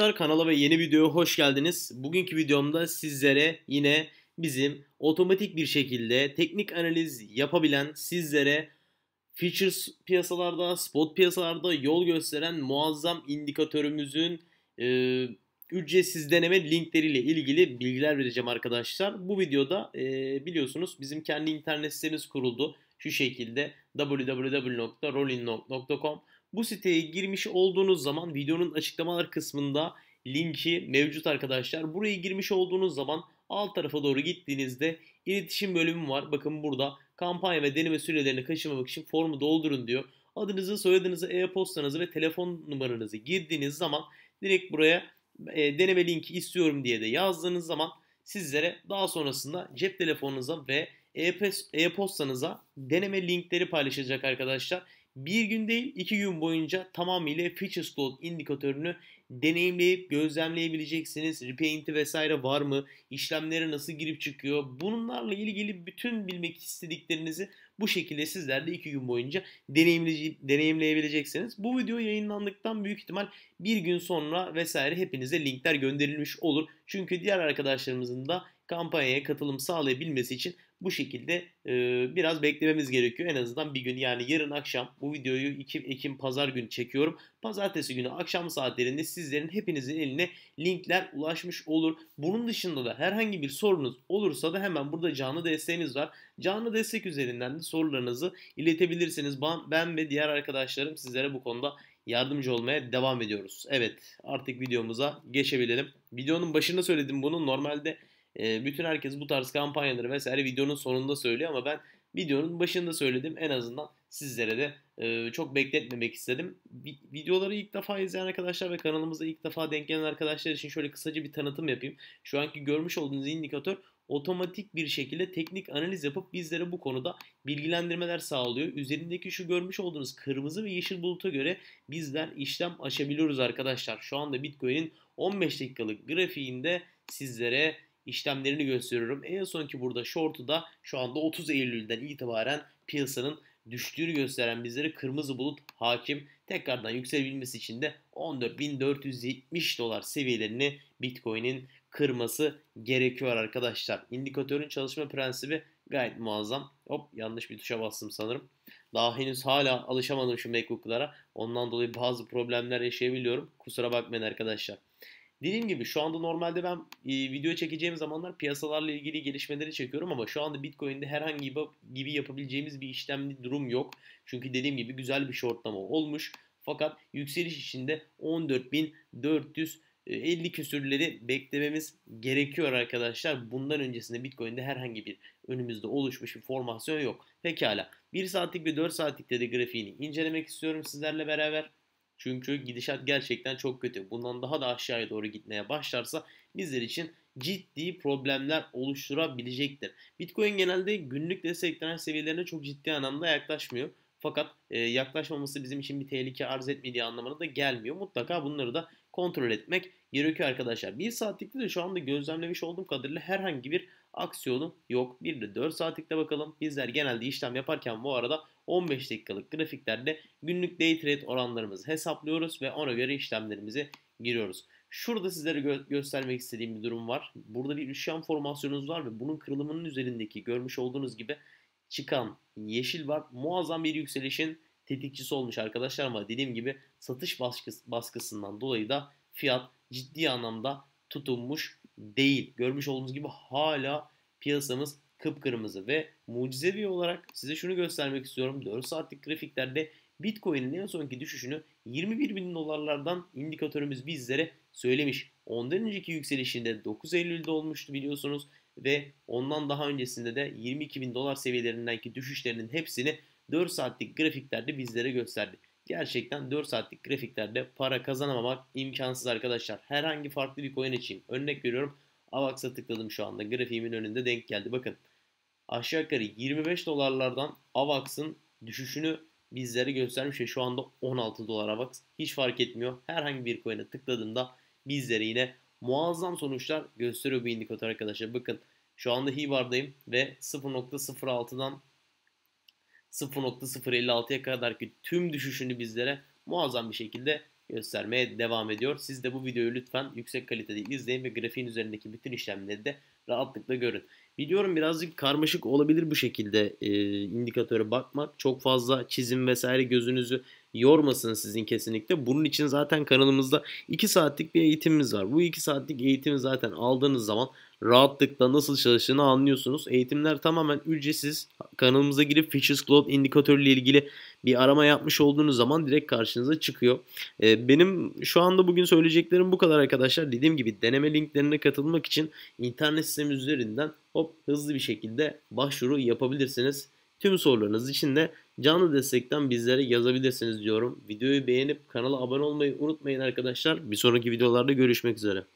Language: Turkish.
Arkadaşlar kanala ve yeni videoya hoş geldiniz. Bugünkü videomda sizlere yine bizim otomatik bir şekilde teknik analiz yapabilen sizlere features piyasalarda, spot piyasalarda yol gösteren muazzam indikatörümüzün e, ücretsiz deneme linkleriyle ilgili bilgiler vereceğim arkadaşlar. Bu videoda e, biliyorsunuz bizim kendi internet sitemiz kuruldu. Şu şekilde www.rolin.com bu siteye girmiş olduğunuz zaman videonun açıklamalar kısmında linki mevcut arkadaşlar. Buraya girmiş olduğunuz zaman alt tarafa doğru gittiğinizde iletişim bölümü var. Bakın burada kampanya ve deneme sürelerini kaçırmamak için formu doldurun diyor. Adınızı, soyadınızı, e-postanızı ve telefon numaranızı girdiğiniz zaman direkt buraya e, deneme linki istiyorum diye de yazdığınız zaman sizlere daha sonrasında cep telefonunuza ve e-postanıza deneme linkleri paylaşacak arkadaşlar bir gün değil iki gün boyunca tamamıyla Features Cloud indikatörünü deneyimleyip gözlemleyebileceksiniz. Repaint'i vesaire var mı? İşlemlere nasıl girip çıkıyor? Bunlarla ilgili bütün bilmek istediklerinizi bu şekilde sizler de 2 gün boyunca deneyimleyebileceksiniz. Bu video yayınlandıktan büyük ihtimal bir gün sonra vesaire hepinize linkler gönderilmiş olur. Çünkü diğer arkadaşlarımızın da kampanyaya katılım sağlayabilmesi için bu şekilde e, biraz beklememiz gerekiyor. En azından bir gün yani yarın akşam bu videoyu 2 Ekim pazar günü çekiyorum. Pazartesi günü akşam saatlerinde sizlerin hepinizin eline linkler ulaşmış olur. Bunun dışında da herhangi bir sorunuz olursa da hemen burada canlı desteğiniz var. Canlı destek üzerinden de sorularınızı iletebilirsiniz. Ben ve diğer arkadaşlarım sizlere bu konuda yardımcı olmaya devam ediyoruz. Evet artık videomuza geçebilelim. Videonun başında söyledim bunu. Normalde e, bütün herkes bu tarz kampanyaları vesaire videonun sonunda söylüyor ama ben videonun başında söyledim. En azından sizlere de e, çok bekletmemek istedim. Videoları ilk defa izleyen arkadaşlar ve kanalımıza ilk defa denk gelen arkadaşlar için şöyle kısaca bir tanıtım yapayım. Şu anki görmüş olduğunuz indikatör otomatik bir şekilde teknik analiz yapıp bizlere bu konuda bilgilendirmeler sağlıyor. Üzerindeki şu görmüş olduğunuz kırmızı ve yeşil buluta göre bizler işlem açabiliyoruz arkadaşlar. Şu anda Bitcoin'in 15 dakikalık grafiğinde sizlere işlemlerini gösteriyorum. En son ki burada short'u da şu anda 30 Eylül'den itibaren piyasanın düştüğünü gösteren bizlere kırmızı bulut hakim. Tekrardan yükselebilmesi için de 14.470 dolar seviyelerini Bitcoin'in kırması gerekiyor arkadaşlar. İndikatörün çalışma prensibi gayet muazzam. Hop yanlış bir tuşa bastım sanırım. Daha henüz hala alışamadım şu MacBook'lara. Ondan dolayı bazı problemler yaşayabiliyorum. Kusura bakmayın arkadaşlar. Dediğim gibi şu anda normalde ben e, video çekeceğim zamanlar piyasalarla ilgili gelişmeleri çekiyorum ama şu anda Bitcoin'de herhangi gibi yapabileceğimiz bir işlemli durum yok. Çünkü dediğim gibi güzel bir shortlama olmuş. Fakat yükseliş içinde 14.450 küsürleri beklememiz gerekiyor arkadaşlar. Bundan öncesinde Bitcoin'de herhangi bir önümüzde oluşmuş bir formasyon yok. Pekala 1 saatlik ve 4 saatlik de grafiğini incelemek istiyorum sizlerle beraber. Çünkü gidişat gerçekten çok kötü. Bundan daha da aşağıya doğru gitmeye başlarsa bizler için ciddi problemler oluşturabilecektir. Bitcoin genelde günlük desteklenen seviyelerine çok ciddi anlamda yaklaşmıyor. Fakat e, yaklaşmaması bizim için bir tehlike arz etmediği anlamına da gelmiyor. Mutlaka bunları da kontrol etmek gerekiyor arkadaşlar. 1 saatlikte de şu anda gözlemlemiş olduğum kadarıyla herhangi bir aksiyonu yok. Bir de 4 saatlikte bakalım. Bizler genelde işlem yaparken bu arada 15 dakikalık grafiklerde günlük day trade oranlarımızı hesaplıyoruz ve ona göre işlemlerimizi giriyoruz. Şurada sizlere gö- göstermek istediğim bir durum var. Burada bir üşüyen formasyonunuz var ve bunun kırılımının üzerindeki görmüş olduğunuz gibi çıkan yeşil var. Muazzam bir yükselişin tetikçisi olmuş arkadaşlar ama dediğim gibi satış baskısından dolayı da fiyat ciddi anlamda tutunmuş değil. Görmüş olduğunuz gibi hala piyasamız kıpkırmızı ve mucizevi olarak size şunu göstermek istiyorum. 4 saatlik grafiklerde Bitcoin'in en sonki düşüşünü 21 bin dolarlardan indikatörümüz bizlere söylemiş. Ondan önceki yükselişinde 9 Eylül'de olmuştu biliyorsunuz ve ondan daha öncesinde de 22 bin dolar seviyelerindenki düşüşlerinin hepsini 4 saatlik grafiklerde bizlere gösterdi. Gerçekten 4 saatlik grafiklerde para kazanamamak imkansız arkadaşlar. Herhangi farklı bir coin için örnek veriyorum AVAX'a tıkladım şu anda grafiğimin önünde denk geldi. Bakın aşağı yukarı 25 dolarlardan AVAX'ın düşüşünü bizlere göstermiş ve şu anda 16 dolar AVAX hiç fark etmiyor. Herhangi bir coin'e tıkladığımda bizlere yine muazzam sonuçlar gösteriyor bu indikatör arkadaşlar. Bakın şu anda HIBAR'dayım ve 0.06'dan 0.056'ya kadar ki tüm düşüşünü bizlere muazzam bir şekilde göstermeye devam ediyor. Siz de bu videoyu lütfen yüksek kalitede izleyin ve grafiğin üzerindeki bütün işlemleri de rahatlıkla görün. Biliyorum birazcık karmaşık olabilir bu şekilde e, indikatöre bakmak. Çok fazla çizim vesaire gözünüzü yormasın sizin kesinlikle. Bunun için zaten kanalımızda 2 saatlik bir eğitimimiz var. Bu 2 saatlik eğitimi zaten aldığınız zaman rahatlıkla nasıl çalıştığını anlıyorsunuz. Eğitimler tamamen ücretsiz. Kanalımıza girip Features Cloud Indikatörü ile ilgili bir arama yapmış olduğunuz zaman direkt karşınıza çıkıyor. Ee, benim şu anda bugün söyleyeceklerim bu kadar arkadaşlar. Dediğim gibi deneme linklerine katılmak için internet sistemi üzerinden hop hızlı bir şekilde başvuru yapabilirsiniz. Tüm sorularınız için de canlı destekten bizlere yazabilirsiniz diyorum. Videoyu beğenip kanala abone olmayı unutmayın arkadaşlar. Bir sonraki videolarda görüşmek üzere.